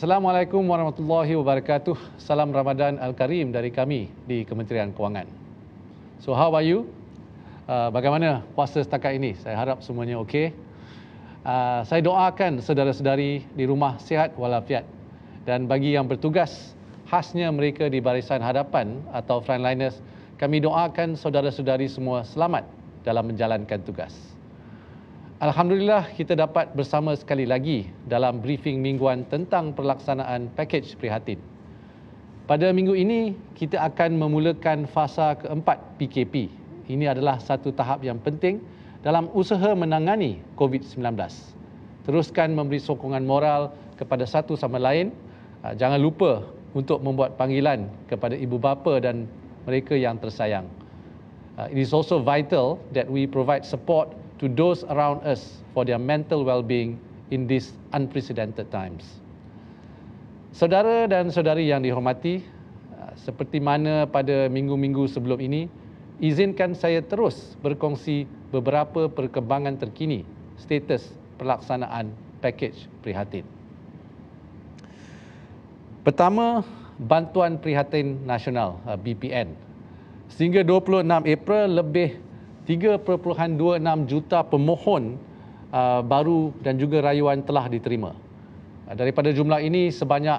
Assalamualaikum warahmatullahi wabarakatuh. Salam Ramadan Al-Karim dari kami di Kementerian Kewangan. So how are you? Uh, bagaimana puasa setakat ini? Saya harap semuanya okey. Uh, saya doakan saudara-saudari di rumah sihat walafiat. Dan bagi yang bertugas, khasnya mereka di barisan hadapan atau frontliners, kami doakan saudara-saudari semua selamat dalam menjalankan tugas. Alhamdulillah kita dapat bersama sekali lagi dalam briefing mingguan tentang pelaksanaan pakej prihatin. Pada minggu ini kita akan memulakan fasa keempat PKP. Ini adalah satu tahap yang penting dalam usaha menangani COVID-19. Teruskan memberi sokongan moral kepada satu sama lain. Ah, jangan lupa untuk membuat panggilan kepada ibu bapa dan mereka yang tersayang. Ah, it is also vital that we provide support to those around us for their mental well-being in these unprecedented times. Saudara dan saudari yang dihormati, uh, seperti mana pada minggu-minggu sebelum ini, izinkan saya terus berkongsi beberapa perkembangan terkini status pelaksanaan pakej prihatin. Pertama, bantuan prihatin nasional uh, BPN. Sehingga 26 April lebih 3.26 juta pemohon uh, baru dan juga rayuan telah diterima. Uh, daripada jumlah ini sebanyak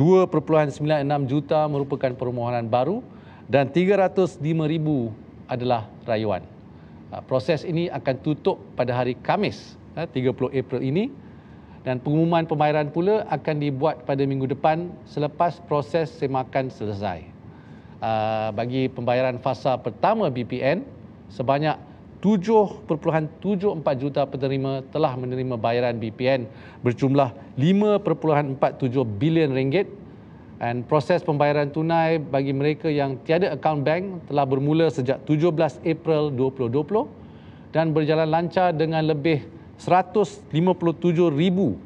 2.96 juta merupakan permohonan baru dan 305,000 adalah rayuan. Uh, proses ini akan tutup pada hari Kamis, uh, 30 April ini dan pengumuman pembayaran pula akan dibuat pada minggu depan selepas proses semakan selesai. Uh, bagi pembayaran fasa pertama BPN sebanyak 7.74 juta penerima telah menerima bayaran BPN berjumlah 5.47 bilion ringgit dan proses pembayaran tunai bagi mereka yang tiada akaun bank telah bermula sejak 17 April 2020 dan berjalan lancar dengan lebih 157 ribu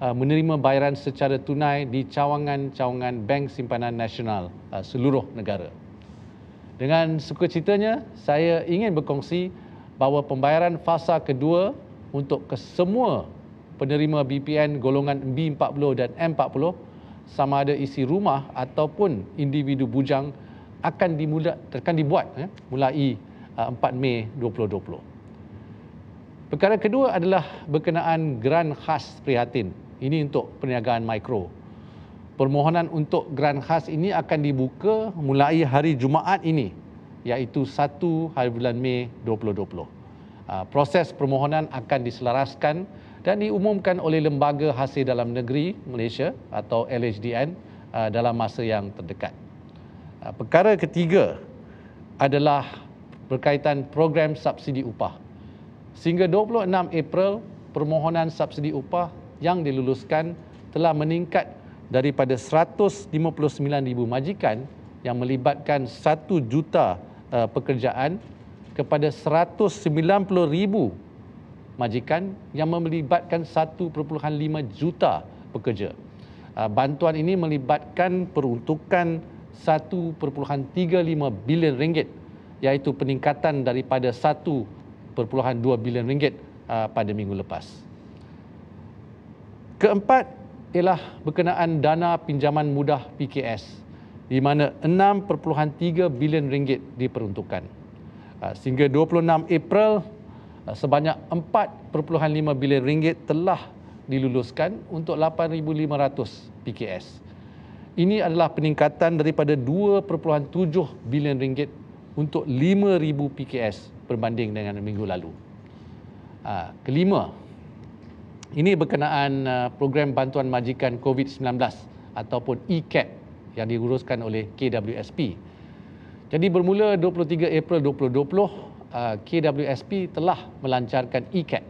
uh, menerima bayaran secara tunai di cawangan-cawangan Bank Simpanan Nasional uh, seluruh negara. Dengan sukacitanya, saya ingin berkongsi bahawa pembayaran fasa kedua untuk kesemua penerima BPN golongan B40 dan M40 sama ada isi rumah ataupun individu bujang akan dimula akan dibuat eh, mulai 4 uh, Mei 2020. Perkara kedua adalah berkenaan geran khas prihatin. Ini untuk perniagaan mikro permohonan untuk grant khas ini akan dibuka mulai hari Jumaat ini iaitu 1 hari bulan Mei 2020. Ah, proses permohonan akan diselaraskan dan diumumkan oleh Lembaga Hasil Dalam Negeri Malaysia atau LHDN ah, dalam masa yang terdekat. Ah, perkara ketiga adalah berkaitan program subsidi upah. Sehingga 26 April, permohonan subsidi upah yang diluluskan telah meningkat daripada 159,000 majikan yang melibatkan 1 juta uh, pekerjaan kepada 190,000 majikan yang melibatkan 1.5 juta pekerja. Uh, bantuan ini melibatkan peruntukan 1.35 bilion ringgit iaitu peningkatan daripada 1.2 bilion ringgit uh, pada minggu lepas. Keempat, ialah berkenaan dana pinjaman mudah PKS di mana 6.3 bilion ringgit diperuntukkan. Ah, sehingga 26 April ah, sebanyak 4.5 bilion ringgit telah diluluskan untuk 8500 PKS. Ini adalah peningkatan daripada 2.7 bilion ringgit untuk 5000 PKS berbanding dengan minggu lalu. Ah, kelima, ini berkenaan uh, program bantuan majikan COVID-19 ataupun ECAP yang diuruskan oleh KWSP. Jadi bermula 23 April 2020, uh, KWSP telah melancarkan ECAP.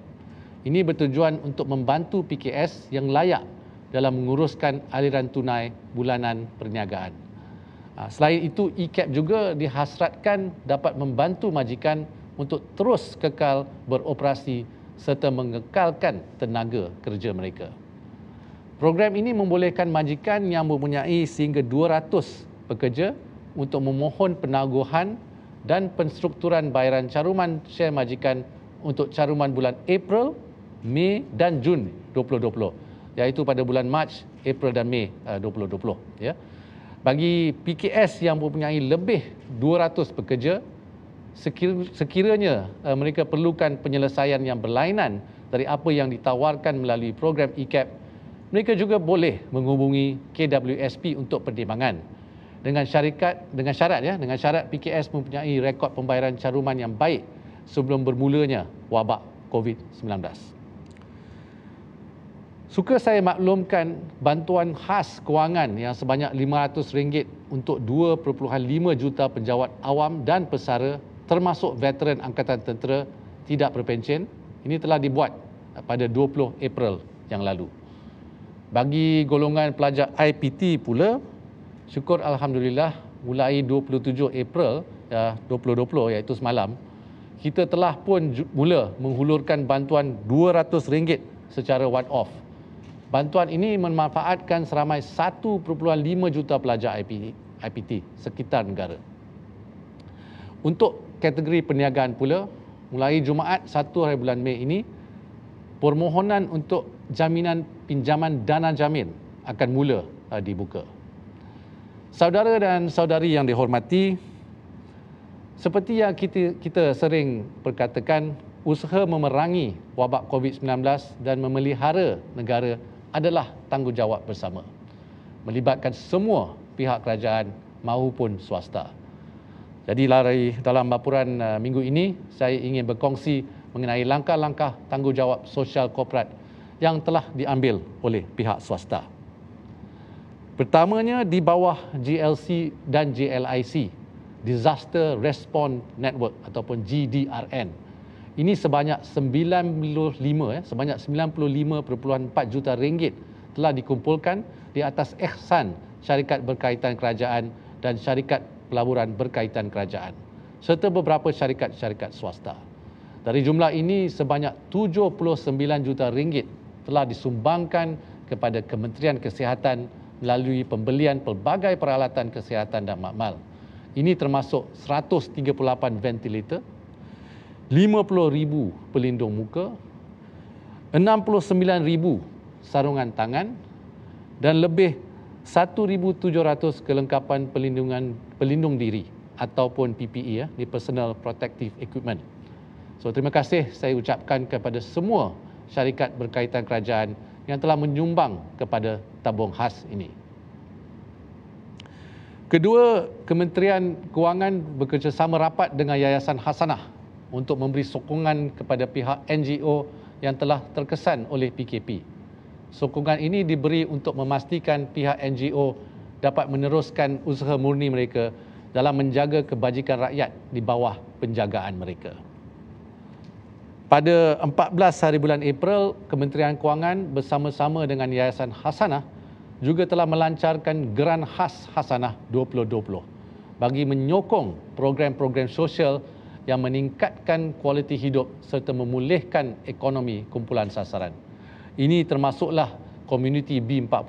Ini bertujuan untuk membantu PKS yang layak dalam menguruskan aliran tunai bulanan perniagaan. Uh, selain itu, ECAP juga dihasratkan dapat membantu majikan untuk terus kekal beroperasi serta mengekalkan tenaga kerja mereka. Program ini membolehkan majikan yang mempunyai sehingga 200 pekerja untuk memohon penangguhan dan penstrukturan bayaran caruman syar majikan untuk caruman bulan April, Mei dan Jun 2020 iaitu pada bulan Mac, April dan Mei 2020 uh, ya. Bagi PKS yang mempunyai lebih 200 pekerja sekiranya eh, mereka perlukan penyelesaian yang berlainan dari apa yang ditawarkan melalui program ICAP, e mereka juga boleh menghubungi KWSP untuk pertimbangan. Dengan syarikat dengan syarat ya, dengan syarat PKS mempunyai rekod pembayaran caruman yang baik sebelum bermulanya wabak COVID-19. Suka saya maklumkan bantuan khas kewangan yang sebanyak RM500 untuk 2.5 juta penjawat awam dan pesara termasuk veteran angkatan tentera tidak berpencen ini telah dibuat eh, pada 20 April yang lalu. Bagi golongan pelajar IPT pula, syukur alhamdulillah mulai 27 April 2020 ya, iaitu semalam, kita telah pun mula menghulurkan bantuan RM200 secara one off. Bantuan ini memanfaatkan seramai 1.5 juta pelajar IPT, IPT sekitar negara. Untuk kategori perniagaan pula mulai Jumaat 1 hari bulan Mei ini permohonan untuk jaminan pinjaman dana jamin akan mula uh, dibuka. Saudara dan saudari yang dihormati, seperti yang kita, kita sering perkatakan, usaha memerangi wabak COVID-19 dan memelihara negara adalah tanggungjawab bersama. Melibatkan semua pihak kerajaan maupun swasta. Jadi lari dalam laporan uh, minggu ini saya ingin berkongsi mengenai langkah-langkah tanggungjawab sosial korporat yang telah diambil oleh pihak swasta. Pertamanya di bawah GLC dan GLIC, Disaster Response Network ataupun GDRN. Ini sebanyak 95 eh sebanyak 95.4 juta ringgit telah dikumpulkan di atas ehsan syarikat berkaitan kerajaan dan syarikat pelaburan berkaitan kerajaan serta beberapa syarikat-syarikat swasta. Dari jumlah ini sebanyak 79 juta ringgit telah disumbangkan kepada Kementerian Kesihatan melalui pembelian pelbagai peralatan kesihatan dan makmal. Ini termasuk 138 ventilator, 50,000 pelindung muka, 69,000 sarungan tangan dan lebih 1,700 kelengkapan pelindungan pelindung diri ataupun PPE ya, di personal protective equipment. So terima kasih saya ucapkan kepada semua syarikat berkaitan kerajaan yang telah menyumbang kepada tabung khas ini. Kedua, Kementerian Kewangan bekerjasama rapat dengan Yayasan Hasanah untuk memberi sokongan kepada pihak NGO yang telah terkesan oleh PKP. Sokongan ini diberi untuk memastikan pihak NGO dapat meneruskan usaha murni mereka dalam menjaga kebajikan rakyat di bawah penjagaan mereka. Pada 14 hari bulan April, Kementerian Kewangan bersama-sama dengan Yayasan Hasanah juga telah melancarkan Geran Khas Hasanah 2020 bagi menyokong program-program sosial yang meningkatkan kualiti hidup serta memulihkan ekonomi kumpulan sasaran. Ini termasuklah komuniti B40,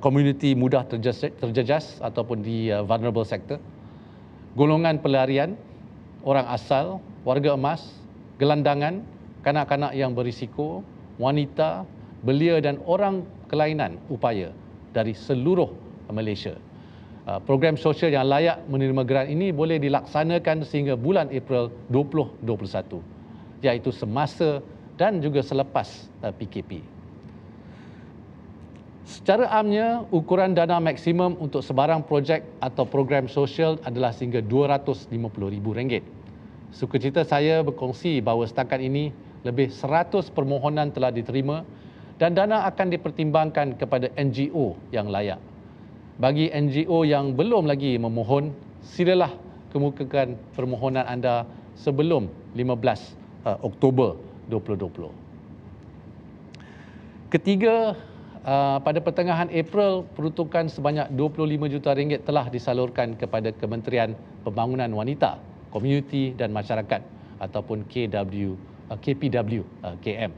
komuniti uh, mudah terjejas, terjejas ataupun di uh, vulnerable sector, golongan pelarian, orang asal, warga emas, gelandangan, kanak-kanak yang berisiko, wanita, belia dan orang kelainan upaya dari seluruh Malaysia. Uh, program sosial yang layak menerima geran ini boleh dilaksanakan sehingga bulan April 2021 iaitu semasa dan juga selepas PKP. Eh, Secara amnya, ukuran dana maksimum untuk sebarang projek atau program sosial adalah sehingga RM250,000. Sukacita saya berkongsi bahawa setakat ini lebih 100 permohonan telah diterima dan dana akan dipertimbangkan kepada NGO yang layak. Bagi NGO yang belum lagi memohon, silalah kemukakan permohonan anda sebelum 15 uh, eh, Oktober 2020. 2020. Ketiga, uh, pada pertengahan April, peruntukan sebanyak 25 juta ringgit telah disalurkan kepada Kementerian Pembangunan Wanita, Komuniti dan Masyarakat ataupun KW uh, KPW uh, KM.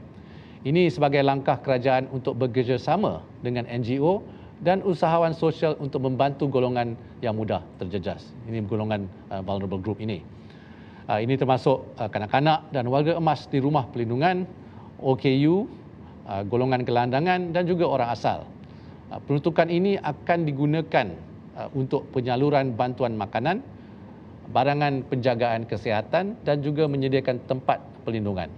Ini sebagai langkah kerajaan untuk bekerjasama dengan NGO dan usahawan sosial untuk membantu golongan yang mudah terjejas. Ini golongan vulnerable group ini. Ah, ini termasuk ah, kanak-kanak dan warga emas di rumah pelindungan, OKU, ah, golongan gelandangan dan juga orang asal. Peruntukan ini akan digunakan untuk penyaluran bantuan makanan, barangan penjagaan kesihatan dan juga menyediakan tempat pelindungan.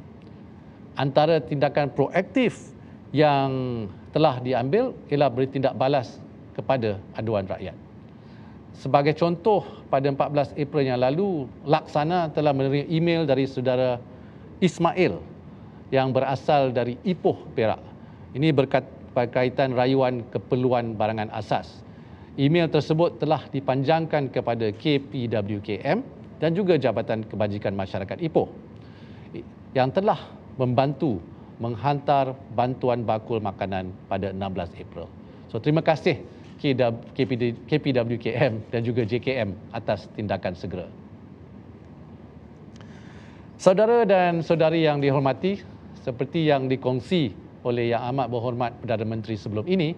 Antara tindakan proaktif yang telah diambil ialah beri tindak balas kepada aduan rakyat. Sebagai contoh, pada 14 April yang lalu, Laksana telah menerima email dari saudara Ismail yang berasal dari Ipoh, Perak. Ini berkat berkaitan rayuan keperluan barangan asas. Email tersebut telah dipanjangkan kepada KPWKM dan juga Jabatan Kebajikan Masyarakat Ipoh yang telah membantu menghantar bantuan bakul makanan pada 16 April. So terima kasih KPWKM dan juga JKM atas tindakan segera. Saudara dan saudari yang dihormati, seperti yang dikongsi oleh Yang Amat Berhormat Perdana Menteri sebelum ini,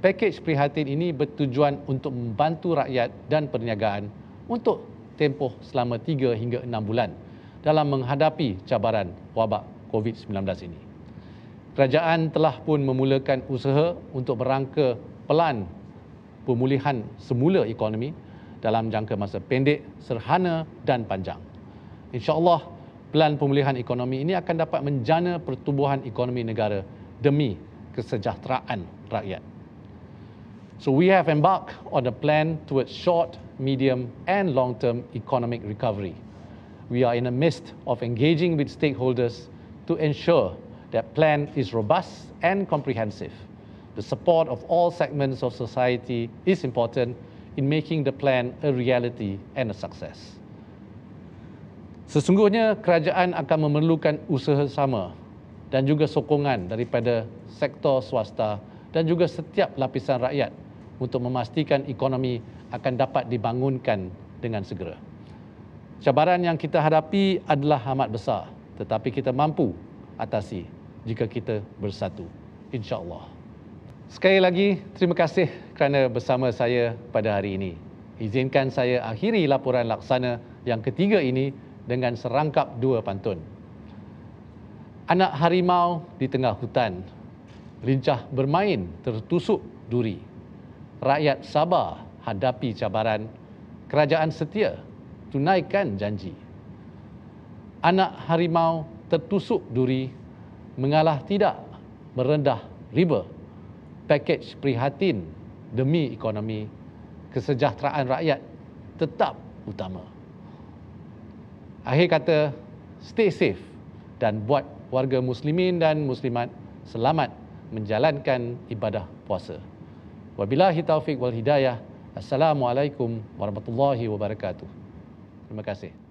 pakej prihatin ini bertujuan untuk membantu rakyat dan perniagaan untuk tempoh selama 3 hingga 6 bulan dalam menghadapi cabaran wabak COVID-19 ini. Kerajaan telah pun memulakan usaha untuk berangka pelan pemulihan semula ekonomi dalam jangka masa pendek, serhana dan panjang. InsyaAllah, pelan pemulihan ekonomi ini akan dapat menjana pertumbuhan ekonomi negara demi kesejahteraan rakyat. So we have embarked on a plan towards short, medium and long-term economic recovery. We are in the midst of engaging with stakeholders to ensure that plan is robust and comprehensive the support of all segments of society is important in making the plan a reality and a success. Sesungguhnya kerajaan akan memerlukan usaha sama dan juga sokongan daripada sektor swasta dan juga setiap lapisan rakyat untuk memastikan ekonomi akan dapat dibangunkan dengan segera. Cabaran yang kita hadapi adalah amat besar tetapi kita mampu atasi jika kita bersatu. InsyaAllah. Sekali lagi, terima kasih kerana bersama saya pada hari ini. Izinkan saya akhiri laporan laksana yang ketiga ini dengan serangkap dua pantun. Anak harimau di tengah hutan, lincah bermain tertusuk duri. Rakyat sabar hadapi cabaran, kerajaan setia tunaikan janji. Anak harimau tertusuk duri, mengalah tidak, merendah riba pakej prihatin demi ekonomi kesejahteraan rakyat tetap utama. Akhir kata, stay safe dan buat warga muslimin dan muslimat selamat menjalankan ibadah puasa. Wabillahi taufik wal hidayah. Assalamualaikum warahmatullahi wabarakatuh. Terima kasih.